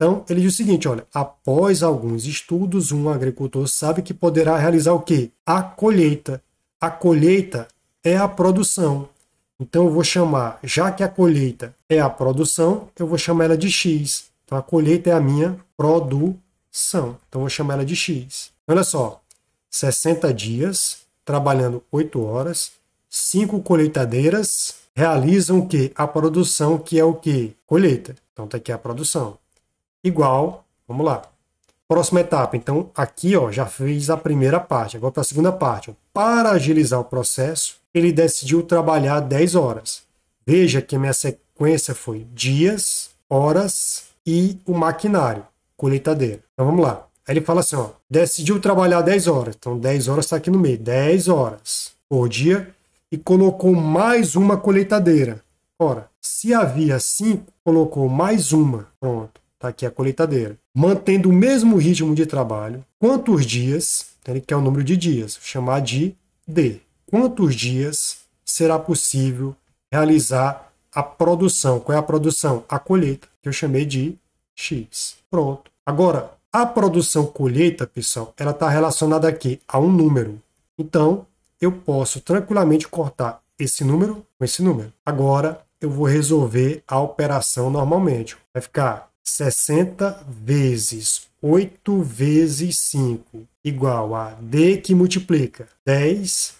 Então, ele diz o seguinte, olha, após alguns estudos, um agricultor sabe que poderá realizar o quê? A colheita. A colheita é a produção. Então, eu vou chamar, já que a colheita é a produção, eu vou chamar ela de X. Então, a colheita é a minha produção. Então, eu vou chamar ela de X. Olha só, 60 dias, trabalhando 8 horas, 5 colheitadeiras realizam o quê? A produção, que é o quê? Colheita. Então, está aqui a produção igual, vamos lá. Próxima etapa, então aqui ó, já fez a primeira parte, agora para a segunda parte. Para agilizar o processo, ele decidiu trabalhar 10 horas. Veja que a minha sequência foi dias, horas e o maquinário, colheitadeira. Então vamos lá. Aí ele fala assim, ó, decidiu trabalhar 10 horas. Então 10 horas está aqui no meio, 10 horas por dia e colocou mais uma colheitadeira. Ora, se havia cinco, colocou mais uma. Pronto tá aqui a colheitadeira, mantendo o mesmo ritmo de trabalho, quantos dias, então né, ele quer é o número de dias, vou chamar de D. Quantos dias será possível realizar a produção? Qual é a produção? A colheita, que eu chamei de X. Pronto. Agora, a produção colheita, pessoal, ela está relacionada aqui a um número. Então, eu posso tranquilamente cortar esse número com esse número. Agora, eu vou resolver a operação normalmente. Vai ficar 60 vezes 8 vezes 5 igual a D que multiplica 10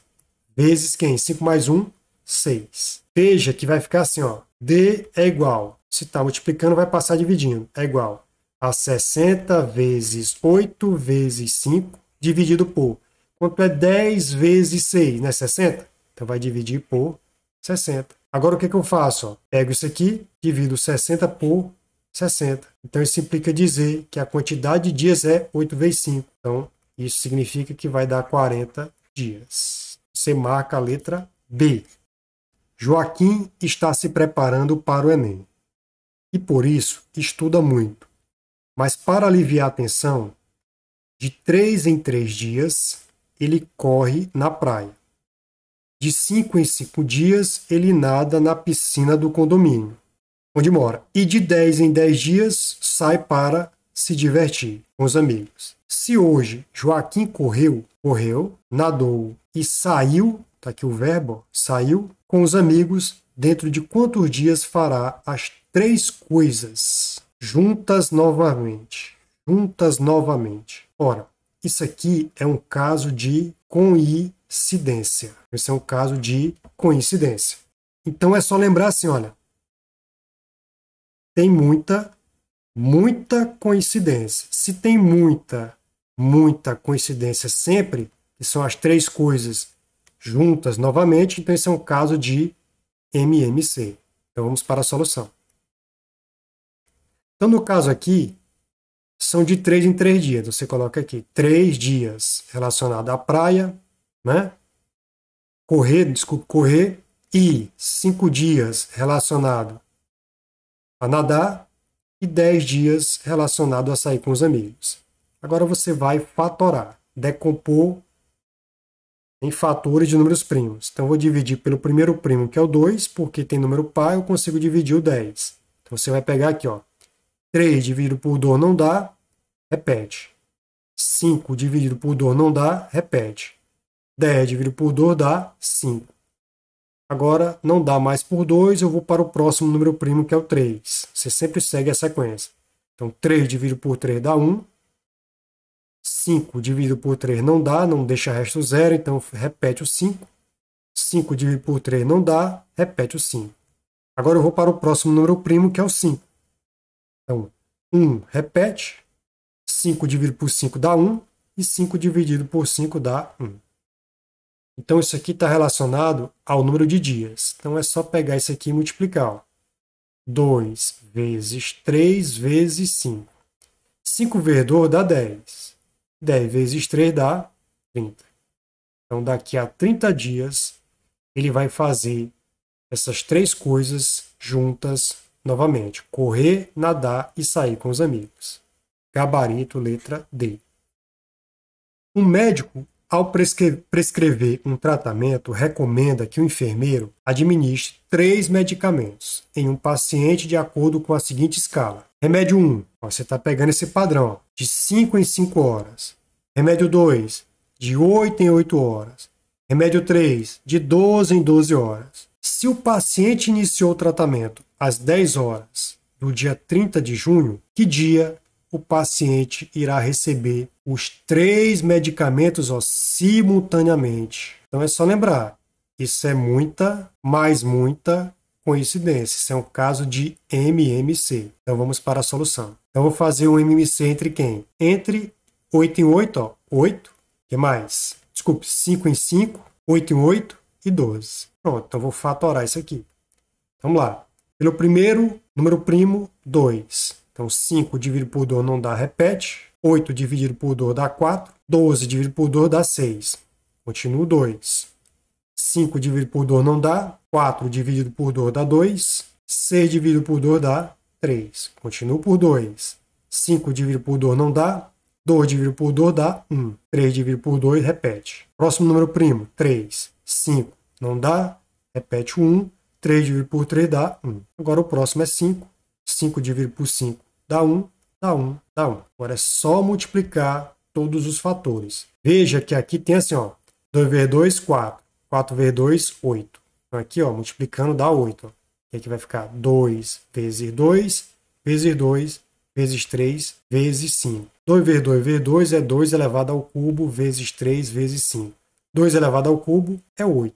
vezes quem? 5 mais 1, 6. Veja que vai ficar assim, ó. D é igual, se está multiplicando, vai passar dividindo. É igual a 60 vezes 8 vezes 5 dividido por. Quanto é 10 vezes 6, Não é 60? Então vai dividir por 60. Agora o que, que eu faço? Ó? Pego isso aqui, divido 60 por 60. Então isso implica dizer que a quantidade de dias é 8 vezes 5. Então isso significa que vai dar 40 dias. Você marca a letra B. Joaquim está se preparando para o Enem e por isso estuda muito. Mas para aliviar a tensão, de três em três dias ele corre na praia. De cinco em cinco dias ele nada na piscina do condomínio onde mora. E de 10 em 10 dias sai para se divertir com os amigos. Se hoje Joaquim correu, correu, nadou e saiu, tá aqui o verbo, saiu com os amigos, dentro de quantos dias fará as três coisas juntas novamente? Juntas novamente. Ora, isso aqui é um caso de coincidência. Esse é um caso de coincidência. Então é só lembrar assim, olha, tem muita, muita coincidência. Se tem muita, muita coincidência sempre, que são as três coisas juntas novamente, então esse é um caso de MMC. Então vamos para a solução. Então no caso aqui, são de três em três dias. Você coloca aqui três dias relacionado à praia, né? Correr, desculpa, correr e cinco dias relacionado a nadar e 10 dias relacionado a sair com os amigos. Agora você vai fatorar, decompor em fatores de números primos. Então vou dividir pelo primeiro primo, que é o 2, porque tem número par, eu consigo dividir o 10. Então você vai pegar aqui, ó, 3 dividido por 2 não dá, repete. 5 dividido por 2 não dá, repete. 10 dividido por 2 dá 5. Agora não dá mais por 2, eu vou para o próximo número primo, que é o 3. Você sempre segue a sequência. Então, 3 dividido por 3 dá 1. 5 dividido por 3 não dá, não deixa resto zero, então repete o 5. 5 dividido por 3 não dá, repete o 5. Agora eu vou para o próximo número primo, que é o 5. Então, 1 repete, 5 dividido por 5 dá 1, e 5 dividido por 5 dá 1. Então isso aqui está relacionado ao número de dias. Então é só pegar isso aqui e multiplicar. 2 vezes 3 vezes 5. 5 vezes 2 dá 10. 10 vezes 3 dá 30. Então daqui a 30 dias ele vai fazer essas três coisas juntas novamente: correr, nadar e sair com os amigos. Gabarito, letra D. Um médico ao prescrever um tratamento, recomenda que o enfermeiro administre três medicamentos em um paciente de acordo com a seguinte escala. Remédio 1, você está pegando esse padrão, de 5 em 5 horas. Remédio 2, de 8 em 8 horas. Remédio 3, de 12 em 12 horas. Se o paciente iniciou o tratamento às 10 horas do dia 30 de junho, que dia o paciente irá receber os três medicamentos ó, simultaneamente. Então é só lembrar, isso é muita, mais muita coincidência. Isso é um caso de MMC. Então vamos para a solução. Então vou fazer um MMC entre quem? Entre 8 em 8, ó, 8, que mais? Desculpe, 5 em 5, 8 em 8 e 12. Pronto, então vou fatorar isso aqui. Vamos lá. Pelo primeiro, número primo, 2. Então 5 dividido por 2 não dá, repete. 8 dividido por 2 dá 4. 12 dividido por 2 dá 6. Continuo 2. 5 dividido por 2 não dá. 4 dividido por 2 dá 2. 6 dividido por 2 dá 3. Continuo por 2. 5 dividido por 2 não dá. 2 dividido por 2 dá 1. 3 dividido por 2, repete. Próximo número primo, 3. 5 não dá, repete o 1. 3 dividido por 3 dá 1. Agora o próximo é 5. 5 dividido por 5 dá 1, dá 1, dá 1. Agora é só multiplicar todos os fatores. Veja que aqui tem assim, ó, 2 vezes 2, 4. 4 vezes 2, 8. Então aqui, ó, multiplicando dá 8. Ó. E aqui é vai ficar 2 vezes 2, vezes 2, vezes 3, vezes 5. 2 vezes 2 vezes 2 é 2 elevado ao cubo, vezes 3, vezes 5. 2 elevado ao cubo é 8.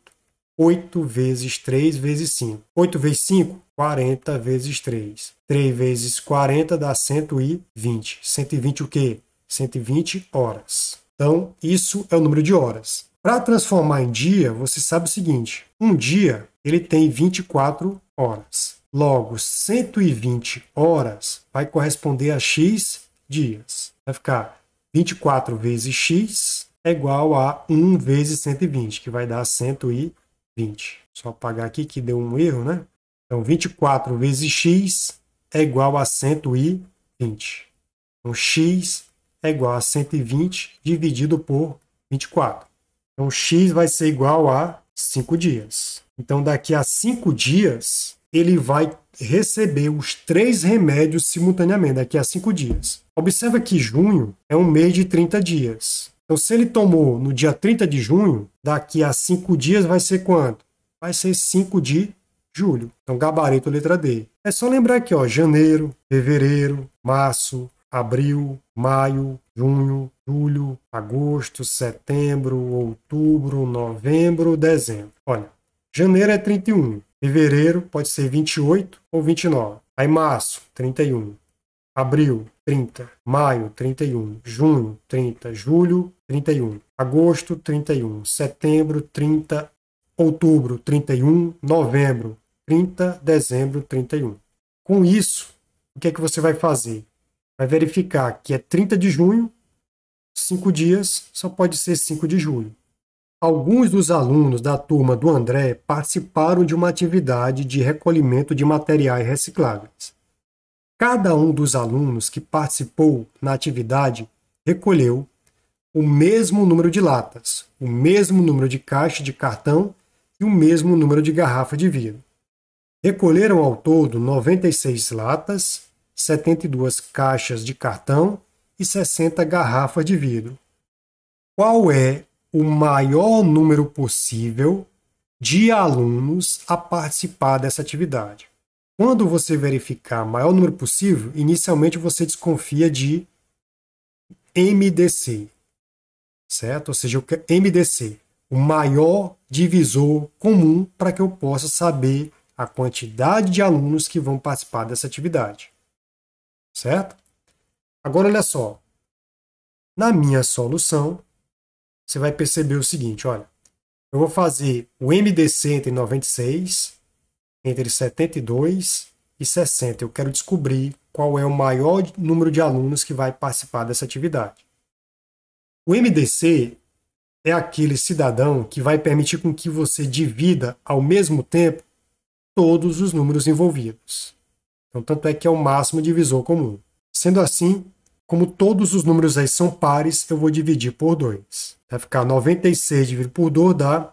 8 vezes 3 vezes 5. 8 vezes 5, 40 vezes 3. 3 vezes 40 dá 120. 120 o quê? 120 horas. Então, isso é o número de horas. Para transformar em dia, você sabe o seguinte: um dia ele tem 24 horas. Logo, 120 horas vai corresponder a x dias. Vai ficar 24 vezes x é igual a 1 vezes 120, que vai dar 120. 20. Só apagar aqui que deu um erro, né? Então, 24 vezes x é igual a 120. Então, x é igual a 120 dividido por 24. Então, x vai ser igual a 5 dias. Então, daqui a 5 dias, ele vai receber os três remédios simultaneamente, daqui a 5 dias. Observa que junho é um mês de 30 dias. Então, se ele tomou no dia 30 de junho, daqui a cinco dias vai ser quanto? Vai ser 5 de julho. Então, gabarito letra D. É só lembrar aqui, ó, janeiro, fevereiro, março, abril, maio, junho, julho, agosto, setembro, outubro, novembro, dezembro. Olha, janeiro é 31, fevereiro pode ser 28 ou 29. Aí março, 31. Abril, 30, maio 31, junho 30, julho 31, agosto 31, setembro 30, outubro 31, novembro 30, dezembro 31. Com isso, o que é que você vai fazer? Vai verificar que é 30 de junho, 5 dias, só pode ser 5 de julho. Alguns dos alunos da turma do André participaram de uma atividade de recolhimento de materiais recicláveis. Cada um dos alunos que participou na atividade recolheu o mesmo número de latas, o mesmo número de caixa de cartão e o mesmo número de garrafa de vidro. Recolheram ao todo 96 latas, 72 caixas de cartão e 60 garrafas de vidro. Qual é o maior número possível de alunos a participar dessa atividade? Quando você verificar o maior número possível, inicialmente você desconfia de MDC, certo? Ou seja, o é MDC, o maior divisor comum para que eu possa saber a quantidade de alunos que vão participar dessa atividade, certo? Agora, olha só. Na minha solução, você vai perceber o seguinte, olha. Eu vou fazer o MDC entre 96 entre 72 e 60. Eu quero descobrir qual é o maior número de alunos que vai participar dessa atividade. O MDC é aquele cidadão que vai permitir com que você divida ao mesmo tempo todos os números envolvidos. Então, tanto é que é o máximo divisor comum. Sendo assim, como todos os números aí são pares, eu vou dividir por 2. Vai ficar 96 dividido por 2 dá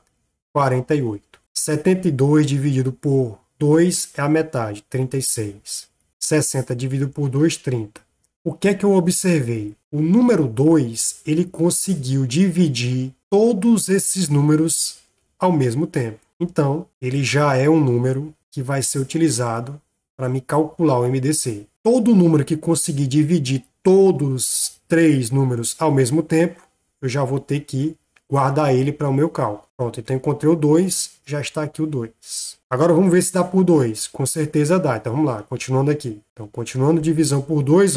48. 72 dividido por 2 é a metade, 36. 60 dividido por 2, 30. O que é que eu observei? O número 2, ele conseguiu dividir todos esses números ao mesmo tempo. Então, ele já é um número que vai ser utilizado para me calcular o MDC. Todo número que conseguir dividir todos três números ao mesmo tempo, eu já vou ter que guardar ele para o meu cálculo. Pronto, então encontrei o 2, já está aqui o 2. Agora vamos ver se dá por 2. Com certeza dá. Então vamos lá, continuando aqui. Então, continuando divisão por 2,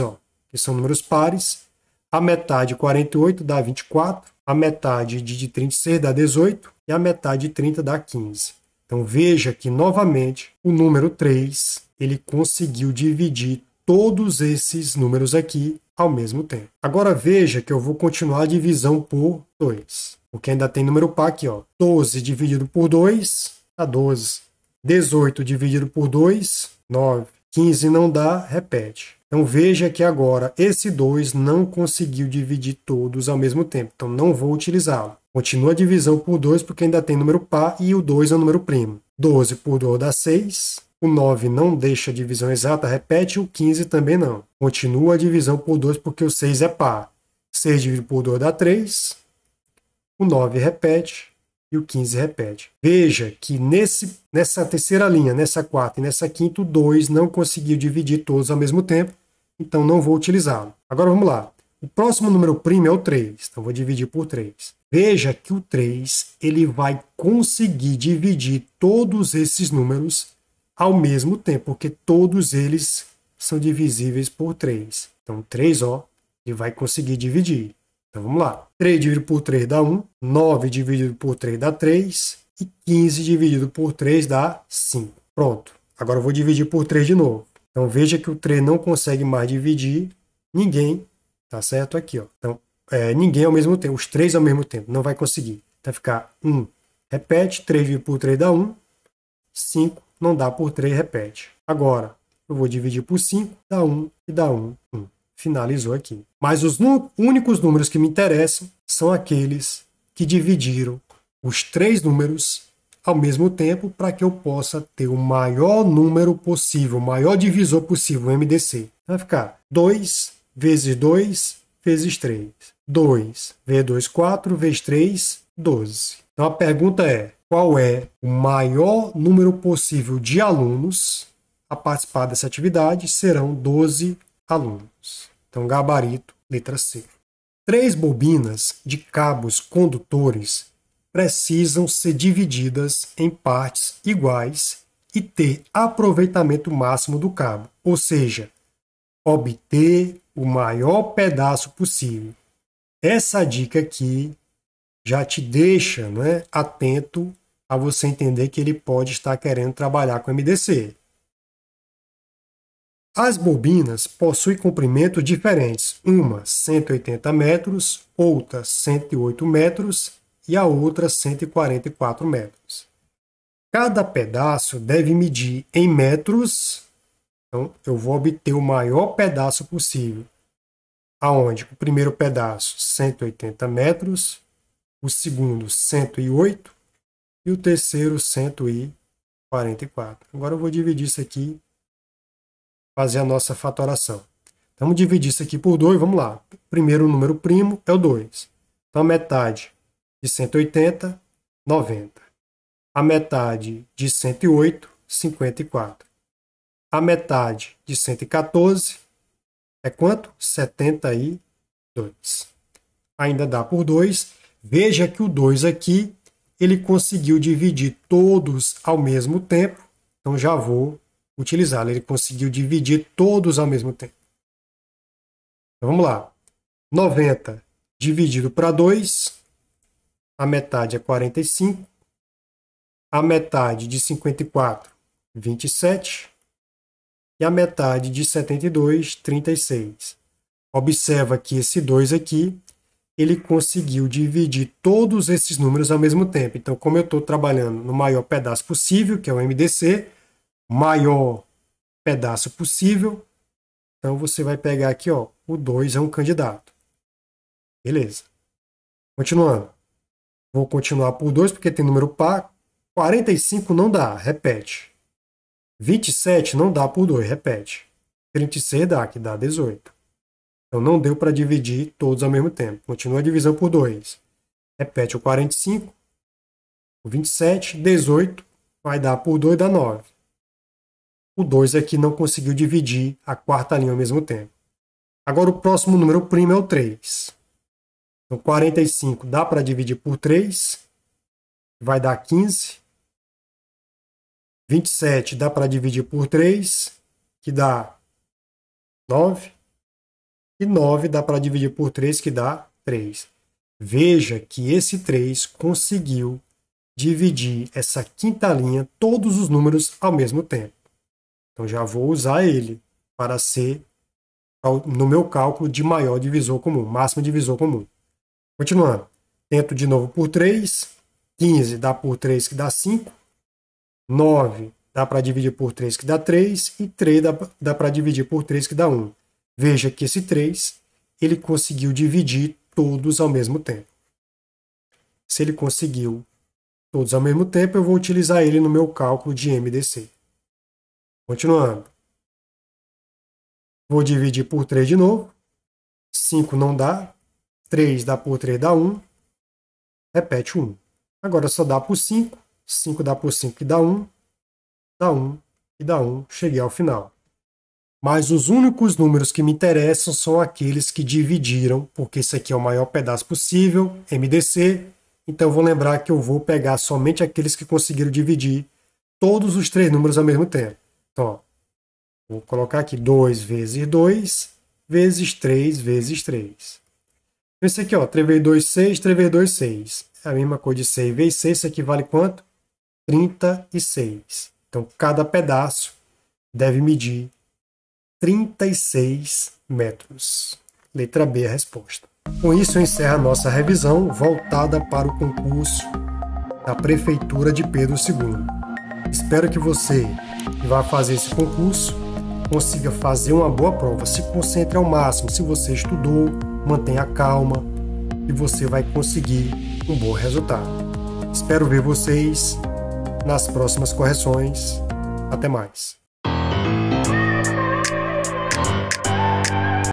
que são números pares. A metade 48 dá 24, a metade de 36 dá 18 e a metade de 30 dá 15. Então veja que novamente o número 3, ele conseguiu dividir todos esses números aqui ao mesmo tempo. Agora veja que eu vou continuar a divisão por 2. Porque ainda tem número par aqui, ó. 12 dividido por 2 dá 12. 18 dividido por 2, 9. 15 não dá, repete. Então veja que agora esse 2 não conseguiu dividir todos ao mesmo tempo, então não vou utilizá-lo. Continua a divisão por 2 porque ainda tem número par e o 2 é o número primo. 12 por 2 dá 6, o 9 não deixa a divisão exata, repete, o 15 também não. Continua a divisão por 2 porque o 6 é par. 6 dividido por 2 dá 3, o 9 repete e o 15 repete. Veja que nesse, nessa terceira linha, nessa quarta e nessa quinta, o 2 não conseguiu dividir todos ao mesmo tempo, então não vou utilizá-lo. Agora vamos lá. O próximo número primo é o 3, então vou dividir por 3. Veja que o 3 ele vai conseguir dividir todos esses números ao mesmo tempo, porque todos eles são divisíveis por 3. Então 3, ó, ele vai conseguir dividir. Então vamos lá. 3 dividido por 3 dá 1, 9 dividido por 3 dá 3 e 15 dividido por 3 dá 5. Pronto. Agora eu vou dividir por 3 de novo. Então veja que o 3 não consegue mais dividir ninguém, tá certo? Aqui, ó. Então, é, ninguém ao é mesmo tempo, os 3 ao é mesmo tempo, não vai conseguir. Então, vai ficar 1, repete, 3 dividido por 3 dá 1, 5 não dá por 3, repete. Agora, eu vou dividir por 5, dá 1 e dá 1, 1 finalizou aqui. Mas os únicos números que me interessam são aqueles que dividiram os três números ao mesmo tempo para que eu possa ter o maior número possível, o maior divisor possível, o MDC. Então, vai ficar 2 vezes 2 vezes 3. 2 vezes 2, 4 vezes 3, 12. Então a pergunta é: qual é o maior número possível de alunos a participar dessa atividade? Serão 12 alunos. Então, gabarito, letra C. Três bobinas de cabos condutores precisam ser divididas em partes iguais e ter aproveitamento máximo do cabo, ou seja, obter o maior pedaço possível. Essa dica aqui já te deixa né, atento a você entender que ele pode estar querendo trabalhar com MDC. As bobinas possuem comprimentos diferentes, uma 180 metros, outra 108 metros e a outra 144 metros. Cada pedaço deve medir em metros, então eu vou obter o maior pedaço possível, aonde o primeiro pedaço 180 metros, o segundo 108 e o terceiro 144. Agora eu vou dividir isso aqui fazer a nossa fatoração. Então, vamos dividir isso aqui por 2, vamos lá. primeiro número primo é o 2. Então, a metade de 180, 90. A metade de 108, 54. A metade de 114 é quanto? 72. Ainda dá por 2. Veja que o 2 aqui, ele conseguiu dividir todos ao mesmo tempo. Então, já vou utilizá-la. Ele conseguiu dividir todos ao mesmo tempo. Então vamos lá. 90 dividido para 2, a metade é 45, a metade de 54, 27, e a metade de 72, 36. Observa que esse 2 aqui, ele conseguiu dividir todos esses números ao mesmo tempo. Então, como eu estou trabalhando no maior pedaço possível, que é o MDC, maior pedaço possível. Então você vai pegar aqui, ó, o 2 é um candidato. Beleza. Continuando. Vou continuar por 2 porque tem número par. 45 não dá, repete. 27 não dá por 2, repete. 36 dá, que dá 18. Então não deu para dividir todos ao mesmo tempo. Continua a divisão por 2. Repete o 45, o 27, 18, vai dar por 2 dá 9. O 2 aqui é não conseguiu dividir a quarta linha ao mesmo tempo. Agora o próximo número primo é o 3. Então 45 dá para dividir por 3, vai dar 15. 27 dá para dividir por 3, que dá 9. E 9 dá para dividir por 3, que dá 3. Veja que esse 3 conseguiu dividir essa quinta linha, todos os números ao mesmo tempo. Então já vou usar ele para ser, no meu cálculo, de maior divisor comum, máximo divisor comum. Continuando. Tento de novo por 3. 15 dá por 3 que dá 5. 9 dá para dividir por 3 que dá 3. E 3 dá, dá para dividir por 3 que dá 1. Veja que esse 3 ele conseguiu dividir todos ao mesmo tempo. Se ele conseguiu todos ao mesmo tempo, eu vou utilizar ele no meu cálculo de MDC. Continuando. Vou dividir por 3 de novo. 5 não dá. 3 dá por 3 dá 1. Repete 1. Agora só dá por 5. 5 dá por 5 e dá 1. Dá 1 e dá 1. Cheguei ao final. Mas os únicos números que me interessam são aqueles que dividiram, porque esse aqui é o maior pedaço possível, MDC. Então vou lembrar que eu vou pegar somente aqueles que conseguiram dividir todos os três números ao mesmo tempo. Só. Vou colocar aqui 2 vezes 2, vezes 3, vezes 3. Esse aqui, ó, 3 vezes 2, 6, 3 vezes 2, 6. É a mesma coisa de 6 vezes 6, isso aqui vale quanto? 36. Então, cada pedaço deve medir 36 metros. Letra B a resposta. Com isso, eu encerro a nossa revisão voltada para o concurso da Prefeitura de Pedro II. Espero que você e vai fazer esse concurso, consiga fazer uma boa prova. Se concentre ao máximo. Se você estudou, mantenha calma e você vai conseguir um bom resultado. Espero ver vocês nas próximas correções. Até mais.